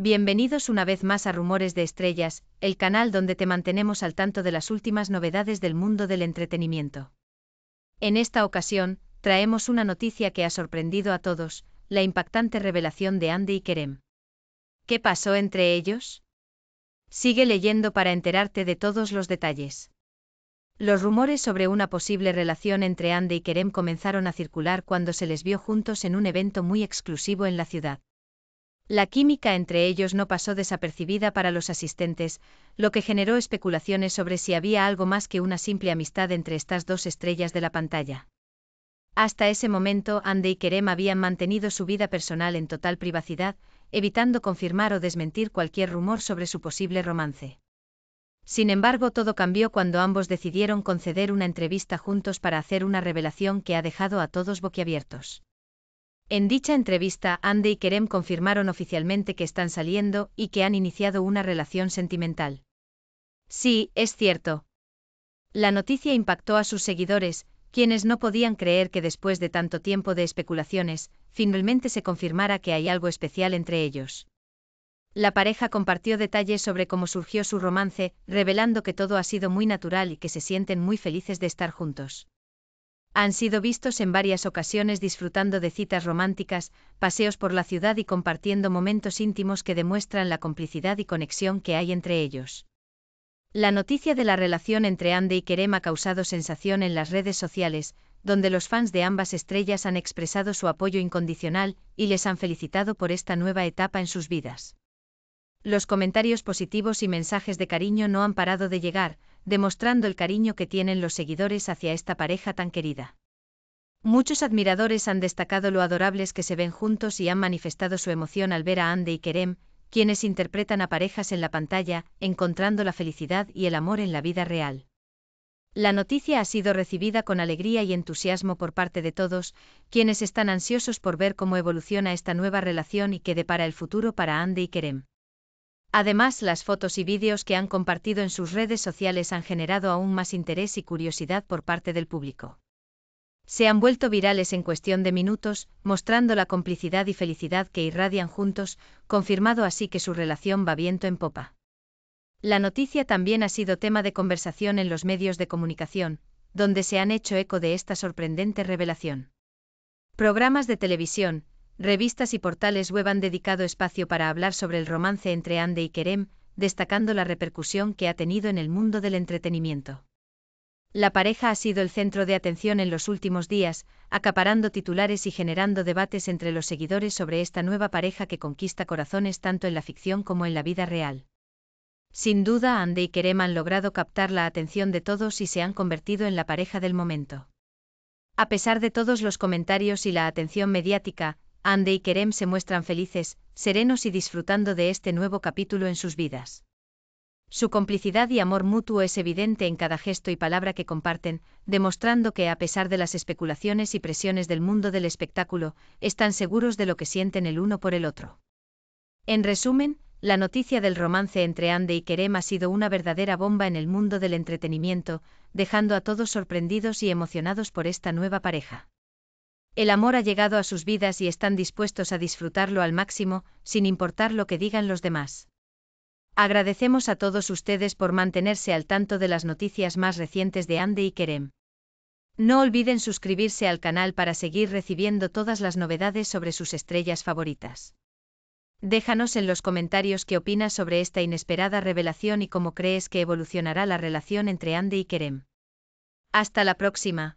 Bienvenidos una vez más a Rumores de Estrellas, el canal donde te mantenemos al tanto de las últimas novedades del mundo del entretenimiento. En esta ocasión, traemos una noticia que ha sorprendido a todos, la impactante revelación de Andy y Kerem. ¿Qué pasó entre ellos? Sigue leyendo para enterarte de todos los detalles. Los rumores sobre una posible relación entre Andy y Kerem comenzaron a circular cuando se les vio juntos en un evento muy exclusivo en la ciudad. La química entre ellos no pasó desapercibida para los asistentes, lo que generó especulaciones sobre si había algo más que una simple amistad entre estas dos estrellas de la pantalla. Hasta ese momento, Ande y Kerem habían mantenido su vida personal en total privacidad, evitando confirmar o desmentir cualquier rumor sobre su posible romance. Sin embargo, todo cambió cuando ambos decidieron conceder una entrevista juntos para hacer una revelación que ha dejado a todos boquiabiertos. En dicha entrevista, Andy y Kerem confirmaron oficialmente que están saliendo y que han iniciado una relación sentimental. Sí, es cierto. La noticia impactó a sus seguidores, quienes no podían creer que después de tanto tiempo de especulaciones, finalmente se confirmara que hay algo especial entre ellos. La pareja compartió detalles sobre cómo surgió su romance, revelando que todo ha sido muy natural y que se sienten muy felices de estar juntos. Han sido vistos en varias ocasiones disfrutando de citas románticas, paseos por la ciudad y compartiendo momentos íntimos que demuestran la complicidad y conexión que hay entre ellos. La noticia de la relación entre Ande y Kerem ha causado sensación en las redes sociales, donde los fans de ambas estrellas han expresado su apoyo incondicional y les han felicitado por esta nueva etapa en sus vidas. Los comentarios positivos y mensajes de cariño no han parado de llegar, demostrando el cariño que tienen los seguidores hacia esta pareja tan querida. Muchos admiradores han destacado lo adorables que se ven juntos y han manifestado su emoción al ver a Ande y Kerem, quienes interpretan a parejas en la pantalla, encontrando la felicidad y el amor en la vida real. La noticia ha sido recibida con alegría y entusiasmo por parte de todos, quienes están ansiosos por ver cómo evoluciona esta nueva relación y qué depara el futuro para Ande y Kerem. Además, las fotos y vídeos que han compartido en sus redes sociales han generado aún más interés y curiosidad por parte del público. Se han vuelto virales en cuestión de minutos, mostrando la complicidad y felicidad que irradian juntos, confirmado así que su relación va viento en popa. La noticia también ha sido tema de conversación en los medios de comunicación, donde se han hecho eco de esta sorprendente revelación. Programas de televisión, Revistas y portales web han dedicado espacio para hablar sobre el romance entre Ande y Kerem, destacando la repercusión que ha tenido en el mundo del entretenimiento. La pareja ha sido el centro de atención en los últimos días, acaparando titulares y generando debates entre los seguidores sobre esta nueva pareja que conquista corazones tanto en la ficción como en la vida real. Sin duda, Ande y Kerem han logrado captar la atención de todos y se han convertido en la pareja del momento. A pesar de todos los comentarios y la atención mediática, Ande y Kerem se muestran felices, serenos y disfrutando de este nuevo capítulo en sus vidas. Su complicidad y amor mutuo es evidente en cada gesto y palabra que comparten, demostrando que, a pesar de las especulaciones y presiones del mundo del espectáculo, están seguros de lo que sienten el uno por el otro. En resumen, la noticia del romance entre Ande y Kerem ha sido una verdadera bomba en el mundo del entretenimiento, dejando a todos sorprendidos y emocionados por esta nueva pareja. El amor ha llegado a sus vidas y están dispuestos a disfrutarlo al máximo, sin importar lo que digan los demás. Agradecemos a todos ustedes por mantenerse al tanto de las noticias más recientes de Ande y Kerem. No olviden suscribirse al canal para seguir recibiendo todas las novedades sobre sus estrellas favoritas. Déjanos en los comentarios qué opinas sobre esta inesperada revelación y cómo crees que evolucionará la relación entre Ande y Kerem. Hasta la próxima.